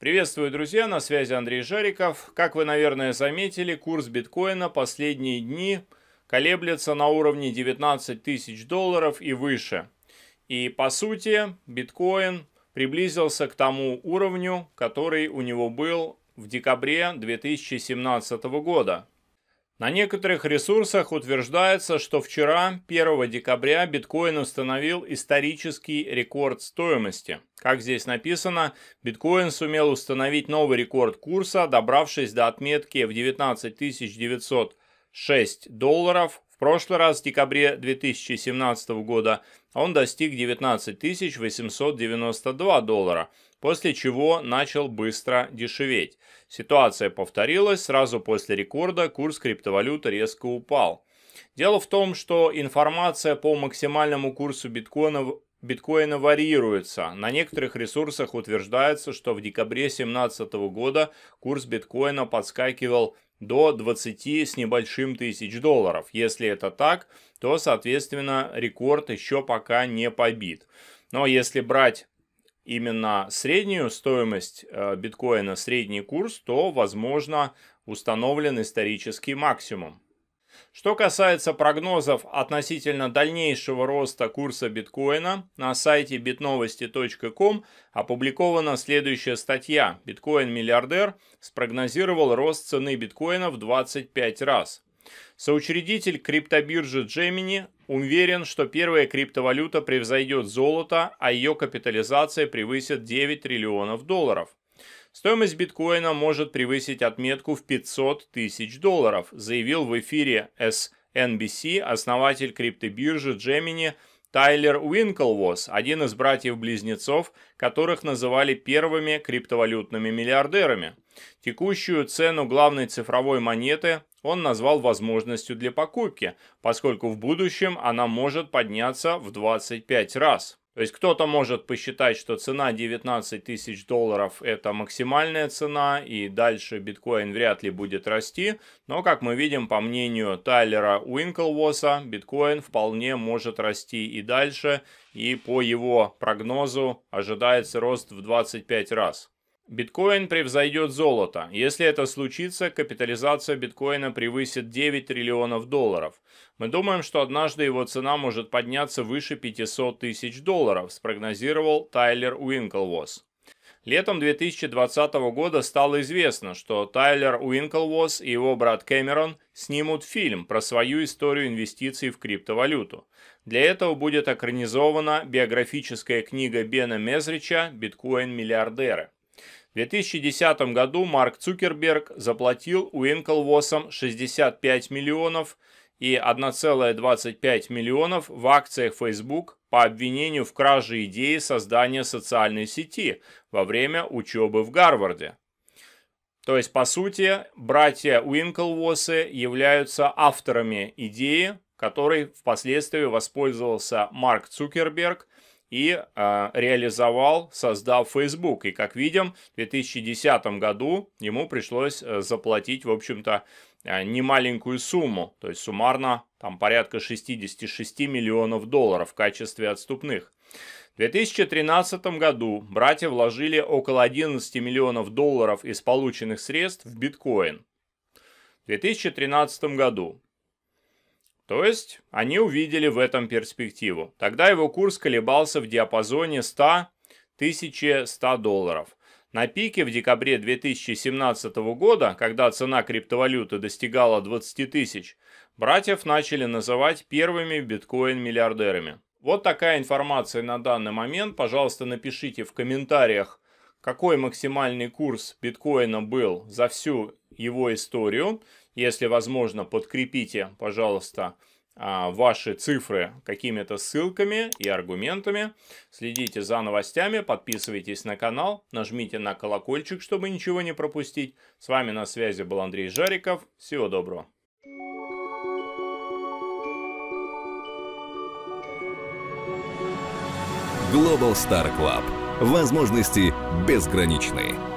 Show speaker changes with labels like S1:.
S1: Приветствую, друзья, на связи Андрей Жариков. Как вы, наверное, заметили, курс биткоина последние дни колеблется на уровне 19 тысяч долларов и выше. И по сути, биткоин приблизился к тому уровню, который у него был в декабре 2017 года. На некоторых ресурсах утверждается, что вчера, 1 декабря, биткоин установил исторический рекорд стоимости. Как здесь написано, биткоин сумел установить новый рекорд курса, добравшись до отметки в 19 906 долларов. В прошлый раз, в декабре 2017 года, он достиг 19 892 доллара, после чего начал быстро дешеветь. Ситуация повторилась, сразу после рекорда курс криптовалюты резко упал. Дело в том, что информация по максимальному курсу биткоина биткоина варьируется. На некоторых ресурсах утверждается, что в декабре 2017 года курс биткоина подскакивал до 20 с небольшим тысяч долларов. Если это так, то, соответственно, рекорд еще пока не побит. Но если брать именно среднюю стоимость э, биткоина, средний курс, то, возможно, установлен исторический максимум. Что касается прогнозов относительно дальнейшего роста курса биткоина, на сайте bitnovosti.com опубликована следующая статья «Биткоин-миллиардер» спрогнозировал рост цены биткоина в 25 раз. Соучредитель криптобиржи Gemini уверен, что первая криптовалюта превзойдет золото, а ее капитализация превысит 9 триллионов долларов. Стоимость биткоина может превысить отметку в 500 тысяч долларов, заявил в эфире SNBC основатель криптобиржи Gemini – Тайлер Уинклвос – один из братьев-близнецов, которых называли первыми криптовалютными миллиардерами. Текущую цену главной цифровой монеты он назвал возможностью для покупки, поскольку в будущем она может подняться в 25 раз. То есть кто-то может посчитать, что цена 19 тысяч долларов это максимальная цена и дальше биткоин вряд ли будет расти, но как мы видим по мнению Тайлера Уинклвоса, биткоин вполне может расти и дальше и по его прогнозу ожидается рост в 25 раз. Биткоин превзойдет золото. Если это случится, капитализация биткоина превысит 9 триллионов долларов. Мы думаем, что однажды его цена может подняться выше 500 тысяч долларов, спрогнозировал Тайлер Уинклвос. Летом 2020 года стало известно, что Тайлер Уинклвос и его брат Кэмерон снимут фильм про свою историю инвестиций в криптовалюту. Для этого будет экранизована биографическая книга Бена Мезрича «Биткоин-миллиардеры». В 2010 году Марк Цукерберг заплатил Уинклвосам 65 миллионов и 1,25 миллионов в акциях Facebook по обвинению в краже идеи создания социальной сети во время учебы в Гарварде. То есть, по сути, братья Уинклвосы являются авторами идеи, которой впоследствии воспользовался Марк Цукерберг – и э, реализовал, создав Facebook. И как видим, в 2010 году ему пришлось э, заплатить, в общем-то, э, немаленькую сумму, то есть суммарно там порядка 66 миллионов долларов в качестве отступных. В 2013 году братья вложили около 11 миллионов долларов из полученных средств в биткоин. В 2013 году то есть они увидели в этом перспективу. Тогда его курс колебался в диапазоне 100-1100 долларов. На пике в декабре 2017 года, когда цена криптовалюты достигала 20 тысяч, братьев начали называть первыми биткоин-миллиардерами. Вот такая информация на данный момент. Пожалуйста, напишите в комментариях, какой максимальный курс биткоина был за всю его историю. Если возможно, подкрепите, пожалуйста, а, ваши цифры какими-то ссылками и аргументами. Следите за новостями, подписывайтесь на канал, нажмите на колокольчик, чтобы ничего не пропустить. С вами на связи был Андрей Жариков. Всего доброго. Global Star Club. Возможности безграничные.